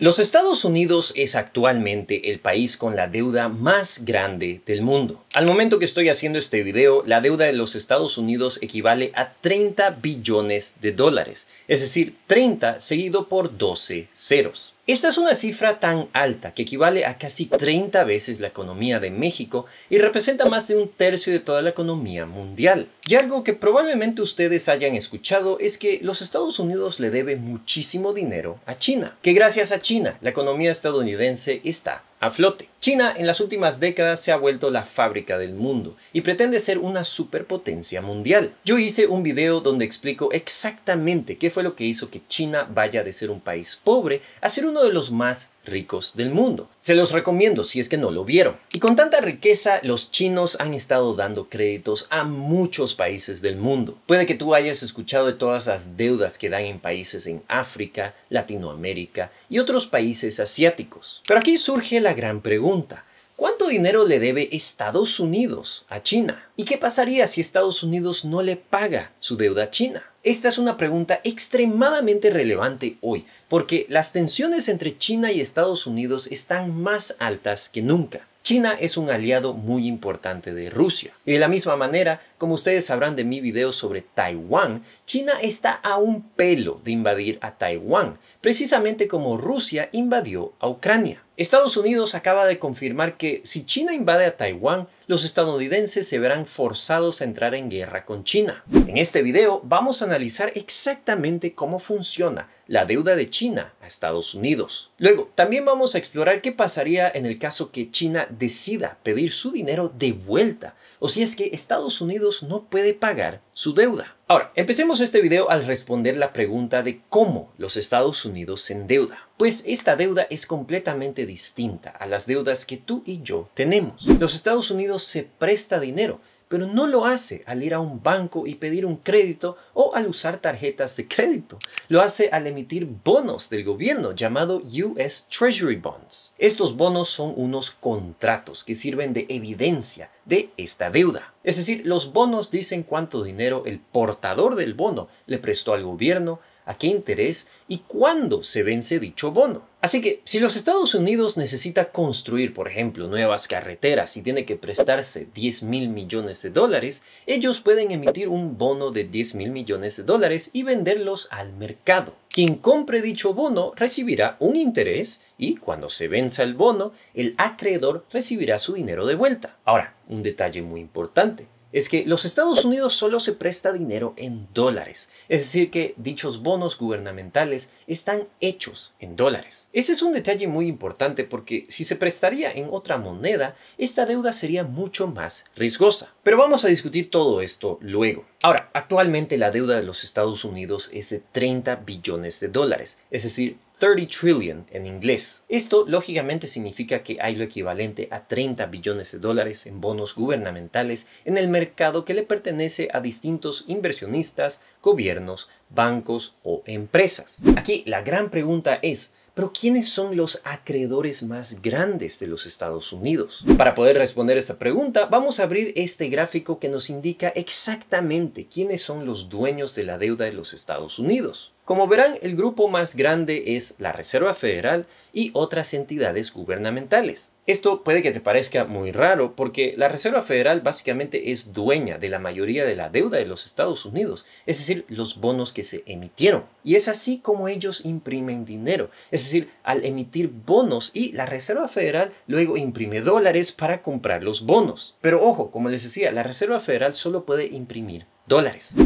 Los Estados Unidos es actualmente el país con la deuda más grande del mundo. Al momento que estoy haciendo este video, la deuda de los Estados Unidos equivale a 30 billones de dólares, es decir, 30 seguido por 12 ceros. Esta es una cifra tan alta que equivale a casi 30 veces la economía de México y representa más de un tercio de toda la economía mundial. Y algo que probablemente ustedes hayan escuchado es que los Estados Unidos le debe muchísimo dinero a China, que gracias a China la economía estadounidense está a flote. China en las últimas décadas se ha vuelto la fábrica del mundo y pretende ser una superpotencia mundial. Yo hice un video donde explico exactamente qué fue lo que hizo que China vaya de ser un país pobre a ser uno de los más ricos del mundo. Se los recomiendo si es que no lo vieron. Y con tanta riqueza, los chinos han estado dando créditos a muchos países del mundo. Puede que tú hayas escuchado de todas las deudas que dan en países en África, Latinoamérica y otros países asiáticos. Pero aquí surge la gran pregunta. ¿Cuánto dinero le debe Estados Unidos a China? ¿Y qué pasaría si Estados Unidos no le paga su deuda a China? Esta es una pregunta extremadamente relevante hoy, porque las tensiones entre China y Estados Unidos están más altas que nunca. China es un aliado muy importante de Rusia. Y de la misma manera, como ustedes sabrán de mi video sobre Taiwán, China está a un pelo de invadir a Taiwán, precisamente como Rusia invadió a Ucrania. Estados Unidos acaba de confirmar que si China invade a Taiwán, los estadounidenses se verán forzados a entrar en guerra con China. En este video vamos a analizar exactamente cómo funciona la deuda de China a Estados Unidos. Luego, también vamos a explorar qué pasaría en el caso que China decida pedir su dinero de vuelta o si es que Estados Unidos no puede pagar su deuda. Ahora, empecemos este video al responder la pregunta de cómo los Estados Unidos se endeuda. Pues esta deuda es completamente distinta a las deudas que tú y yo tenemos. Los Estados Unidos se presta dinero, pero no lo hace al ir a un banco y pedir un crédito o al usar tarjetas de crédito. Lo hace al emitir bonos del gobierno llamado US Treasury Bonds. Estos bonos son unos contratos que sirven de evidencia de esta deuda. Es decir, los bonos dicen cuánto dinero el portador del bono le prestó al gobierno, a qué interés y cuándo se vence dicho bono. Así que si los Estados Unidos necesita construir, por ejemplo, nuevas carreteras y tiene que prestarse 10 mil millones de dólares, ellos pueden emitir un bono de 10 mil millones de dólares y venderlos al mercado. Quien compre dicho bono recibirá un interés y cuando se venza el bono, el acreedor recibirá su dinero de vuelta. Ahora, un detalle muy importante es que los Estados Unidos solo se presta dinero en dólares, es decir que dichos bonos gubernamentales están hechos en dólares. Ese es un detalle muy importante porque si se prestaría en otra moneda, esta deuda sería mucho más riesgosa. Pero vamos a discutir todo esto luego. Ahora, actualmente la deuda de los Estados Unidos es de 30 billones de dólares, es decir, 30 trillion en inglés. Esto lógicamente significa que hay lo equivalente a 30 billones de dólares en bonos gubernamentales en el mercado que le pertenece a distintos inversionistas, gobiernos, bancos o empresas. Aquí la gran pregunta es, pero ¿quiénes son los acreedores más grandes de los Estados Unidos? Para poder responder esta pregunta, vamos a abrir este gráfico que nos indica exactamente quiénes son los dueños de la deuda de los Estados Unidos. Como verán, el grupo más grande es la Reserva Federal y otras entidades gubernamentales. Esto puede que te parezca muy raro porque la Reserva Federal básicamente es dueña de la mayoría de la deuda de los Estados Unidos, es decir, los bonos que se emitieron. Y es así como ellos imprimen dinero, es decir, al emitir bonos y la Reserva Federal luego imprime dólares para comprar los bonos. Pero ojo, como les decía, la Reserva Federal solo puede imprimir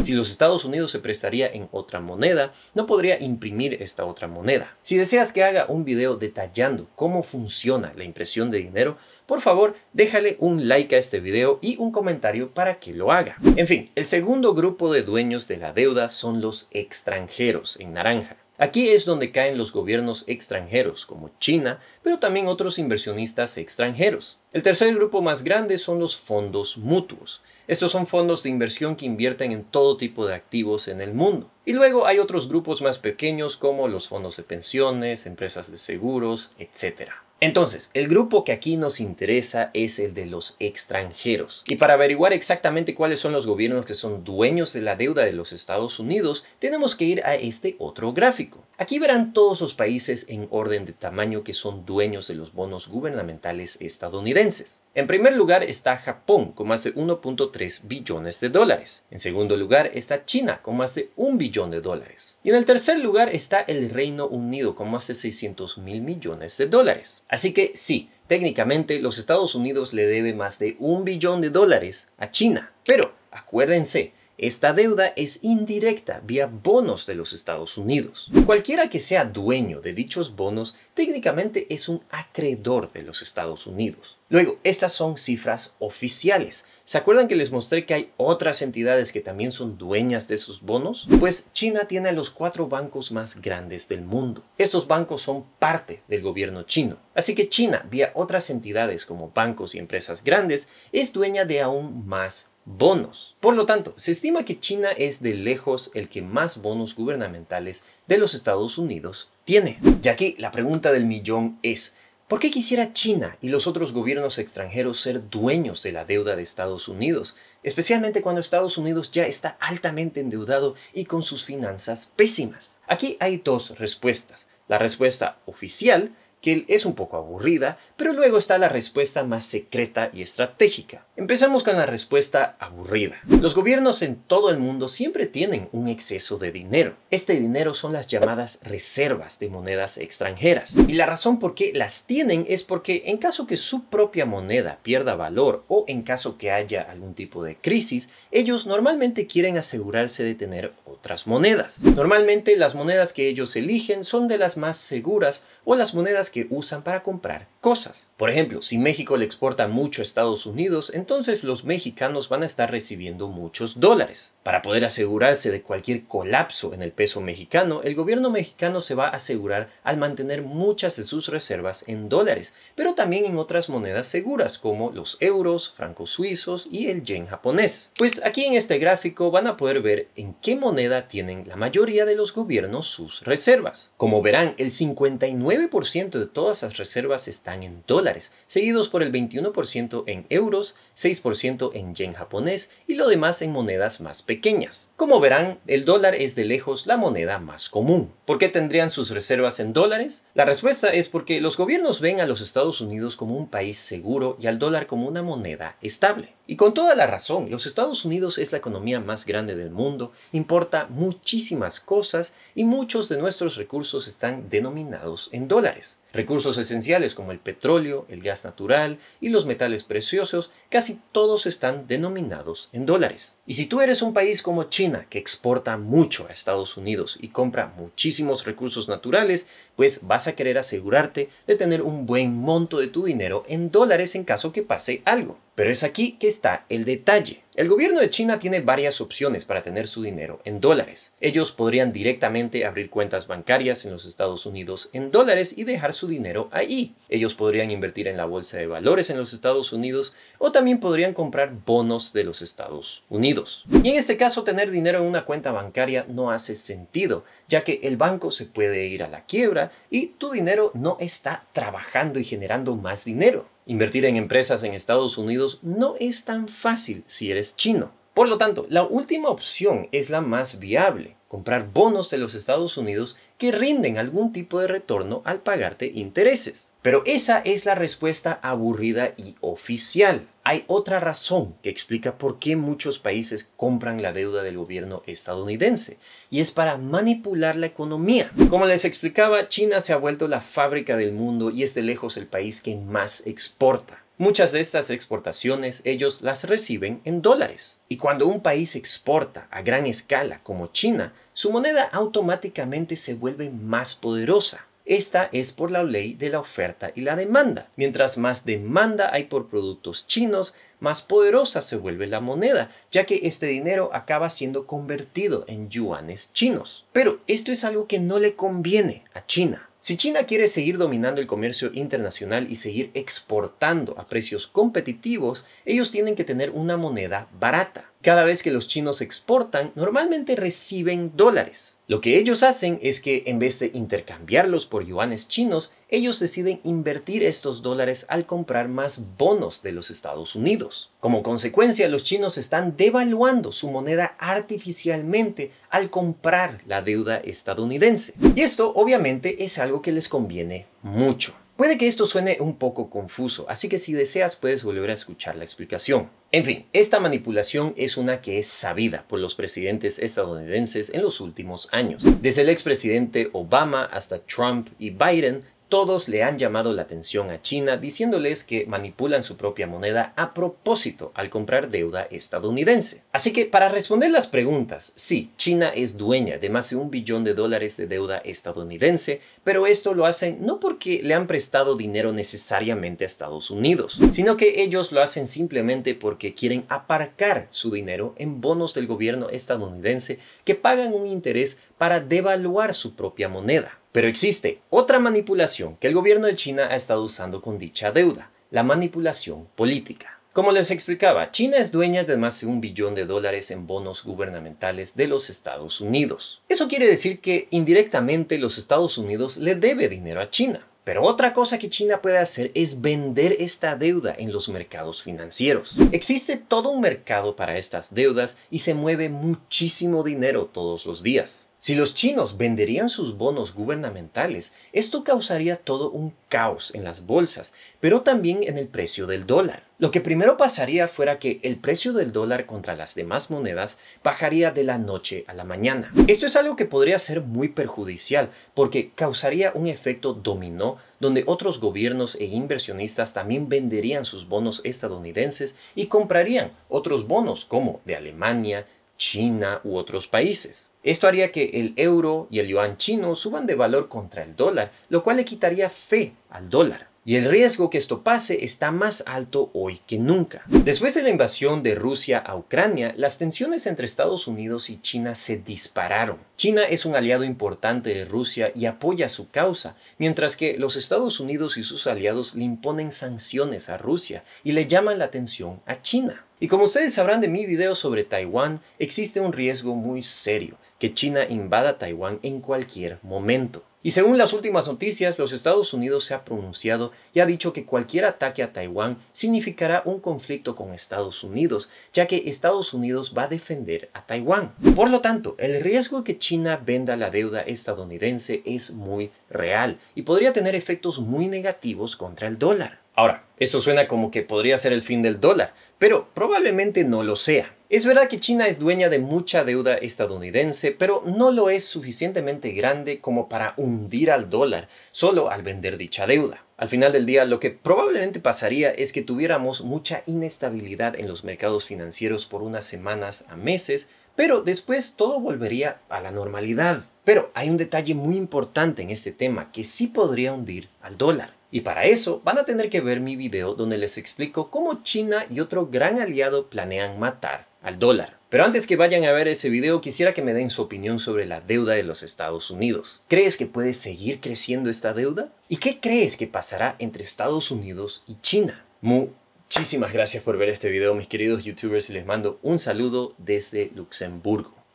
si los Estados Unidos se prestaría en otra moneda, no podría imprimir esta otra moneda. Si deseas que haga un video detallando cómo funciona la impresión de dinero, por favor déjale un like a este video y un comentario para que lo haga. En fin, el segundo grupo de dueños de la deuda son los extranjeros en naranja. Aquí es donde caen los gobiernos extranjeros, como China, pero también otros inversionistas extranjeros. El tercer grupo más grande son los fondos mutuos. Estos son fondos de inversión que invierten en todo tipo de activos en el mundo. Y luego hay otros grupos más pequeños como los fondos de pensiones, empresas de seguros, etc. Entonces, el grupo que aquí nos interesa es el de los extranjeros. Y para averiguar exactamente cuáles son los gobiernos que son dueños de la deuda de los Estados Unidos, tenemos que ir a este otro gráfico. Aquí verán todos los países en orden de tamaño que son dueños de los bonos gubernamentales estadounidenses. En primer lugar está Japón con más de 1.3 billones de dólares. En segundo lugar está China con más de 1 billón de dólares. Y en el tercer lugar está el Reino Unido con más de 600 mil millones de dólares. Así que sí, técnicamente los Estados Unidos le debe más de un billón de dólares a China. Pero acuérdense, esta deuda es indirecta vía bonos de los Estados Unidos. Cualquiera que sea dueño de dichos bonos técnicamente es un acreedor de los Estados Unidos. Luego, estas son cifras oficiales. ¿Se acuerdan que les mostré que hay otras entidades que también son dueñas de esos bonos? Pues China tiene los cuatro bancos más grandes del mundo. Estos bancos son parte del gobierno chino. Así que China, vía otras entidades como bancos y empresas grandes, es dueña de aún más bonos. Por lo tanto, se estima que China es de lejos el que más bonos gubernamentales de los Estados Unidos tiene. Ya que la pregunta del millón es, ¿por qué quisiera China y los otros gobiernos extranjeros ser dueños de la deuda de Estados Unidos? Especialmente cuando Estados Unidos ya está altamente endeudado y con sus finanzas pésimas. Aquí hay dos respuestas. La respuesta oficial es un poco aburrida, pero luego está la respuesta más secreta y estratégica. Empezamos con la respuesta aburrida. Los gobiernos en todo el mundo siempre tienen un exceso de dinero. Este dinero son las llamadas reservas de monedas extranjeras. Y la razón por qué las tienen es porque en caso que su propia moneda pierda valor o en caso que haya algún tipo de crisis, ellos normalmente quieren asegurarse de tener otras monedas. Normalmente las monedas que ellos eligen son de las más seguras o las monedas que usan para comprar cosas. Por ejemplo, si México le exporta mucho a Estados Unidos, entonces los mexicanos van a estar recibiendo muchos dólares. Para poder asegurarse de cualquier colapso en el peso mexicano, el gobierno mexicano se va a asegurar al mantener muchas de sus reservas en dólares, pero también en otras monedas seguras como los euros, francos suizos y el yen japonés. Pues aquí en este gráfico van a poder ver en qué moneda tienen la mayoría de los gobiernos sus reservas. Como verán, el 59% de todas las reservas están en dólares seguidos por el 21% en euros, 6% en yen japonés y lo demás en monedas más pequeñas. Como verán, el dólar es de lejos la moneda más común. ¿Por qué tendrían sus reservas en dólares? La respuesta es porque los gobiernos ven a los Estados Unidos como un país seguro y al dólar como una moneda estable. Y con toda la razón, los Estados Unidos es la economía más grande del mundo, importa muchísimas cosas y muchos de nuestros recursos están denominados en dólares. Recursos esenciales como el petróleo, el gas natural y los metales preciosos, casi todos están denominados en dólares. Y si tú eres un país como China, que exporta mucho a Estados Unidos y compra muchísimos recursos naturales, pues vas a querer asegurarte de tener un buen monto de tu dinero en dólares en caso que pase algo. Pero es aquí que está el detalle. El gobierno de China tiene varias opciones para tener su dinero en dólares. Ellos podrían directamente abrir cuentas bancarias en los Estados Unidos en dólares y dejar su dinero ahí. Ellos podrían invertir en la bolsa de valores en los Estados Unidos o también podrían comprar bonos de los Estados Unidos. Y en este caso tener dinero en una cuenta bancaria no hace sentido, ya que el banco se puede ir a la quiebra y tu dinero no está trabajando y generando más dinero. Invertir en empresas en Estados Unidos no es tan fácil si eres chino. Por lo tanto, la última opción es la más viable comprar bonos de los Estados Unidos que rinden algún tipo de retorno al pagarte intereses. Pero esa es la respuesta aburrida y oficial. Hay otra razón que explica por qué muchos países compran la deuda del gobierno estadounidense, y es para manipular la economía. Como les explicaba, China se ha vuelto la fábrica del mundo y es de lejos el país que más exporta. Muchas de estas exportaciones ellos las reciben en dólares. Y cuando un país exporta a gran escala como China, su moneda automáticamente se vuelve más poderosa. Esta es por la ley de la oferta y la demanda. Mientras más demanda hay por productos chinos, más poderosa se vuelve la moneda, ya que este dinero acaba siendo convertido en yuanes chinos. Pero esto es algo que no le conviene a China. Si China quiere seguir dominando el comercio internacional y seguir exportando a precios competitivos, ellos tienen que tener una moneda barata. Cada vez que los chinos exportan, normalmente reciben dólares. Lo que ellos hacen es que en vez de intercambiarlos por yuanes chinos, ellos deciden invertir estos dólares al comprar más bonos de los Estados Unidos. Como consecuencia, los chinos están devaluando su moneda artificialmente al comprar la deuda estadounidense. Y esto obviamente es algo que les conviene mucho. Puede que esto suene un poco confuso, así que si deseas puedes volver a escuchar la explicación. En fin, esta manipulación es una que es sabida por los presidentes estadounidenses en los últimos años. Desde el expresidente Obama hasta Trump y Biden, todos le han llamado la atención a China diciéndoles que manipulan su propia moneda a propósito al comprar deuda estadounidense. Así que para responder las preguntas, sí, China es dueña de más de un billón de dólares de deuda estadounidense, pero esto lo hacen no porque le han prestado dinero necesariamente a Estados Unidos, sino que ellos lo hacen simplemente porque quieren aparcar su dinero en bonos del gobierno estadounidense que pagan un interés para devaluar su propia moneda. Pero existe otra manipulación que el gobierno de China ha estado usando con dicha deuda, la manipulación política. Como les explicaba, China es dueña de más de un billón de dólares en bonos gubernamentales de los Estados Unidos. Eso quiere decir que indirectamente los Estados Unidos le debe dinero a China. Pero otra cosa que China puede hacer es vender esta deuda en los mercados financieros. Existe todo un mercado para estas deudas y se mueve muchísimo dinero todos los días. Si los chinos venderían sus bonos gubernamentales, esto causaría todo un caos en las bolsas, pero también en el precio del dólar. Lo que primero pasaría fuera que el precio del dólar contra las demás monedas bajaría de la noche a la mañana. Esto es algo que podría ser muy perjudicial porque causaría un efecto dominó donde otros gobiernos e inversionistas también venderían sus bonos estadounidenses y comprarían otros bonos como de Alemania, China u otros países. Esto haría que el euro y el yuan chino suban de valor contra el dólar, lo cual le quitaría fe al dólar. Y el riesgo que esto pase está más alto hoy que nunca. Después de la invasión de Rusia a Ucrania, las tensiones entre Estados Unidos y China se dispararon. China es un aliado importante de Rusia y apoya su causa, mientras que los Estados Unidos y sus aliados le imponen sanciones a Rusia y le llaman la atención a China. Y como ustedes sabrán de mi video sobre Taiwán, existe un riesgo muy serio, que China invada Taiwán en cualquier momento. Y según las últimas noticias, los Estados Unidos se ha pronunciado y ha dicho que cualquier ataque a Taiwán significará un conflicto con Estados Unidos, ya que Estados Unidos va a defender a Taiwán. Por lo tanto, el riesgo que China venda la deuda estadounidense es muy real y podría tener efectos muy negativos contra el dólar. Ahora, esto suena como que podría ser el fin del dólar, pero probablemente no lo sea. Es verdad que China es dueña de mucha deuda estadounidense, pero no lo es suficientemente grande como para hundir al dólar solo al vender dicha deuda. Al final del día, lo que probablemente pasaría es que tuviéramos mucha inestabilidad en los mercados financieros por unas semanas a meses, pero después todo volvería a la normalidad. Pero hay un detalle muy importante en este tema que sí podría hundir al dólar. Y para eso van a tener que ver mi video donde les explico cómo China y otro gran aliado planean matar al dólar. Pero antes que vayan a ver ese video, quisiera que me den su opinión sobre la deuda de los Estados Unidos. ¿Crees que puede seguir creciendo esta deuda? ¿Y qué crees que pasará entre Estados Unidos y China? Muchísimas gracias por ver este video, mis queridos youtubers, y les mando un saludo desde Luxemburgo.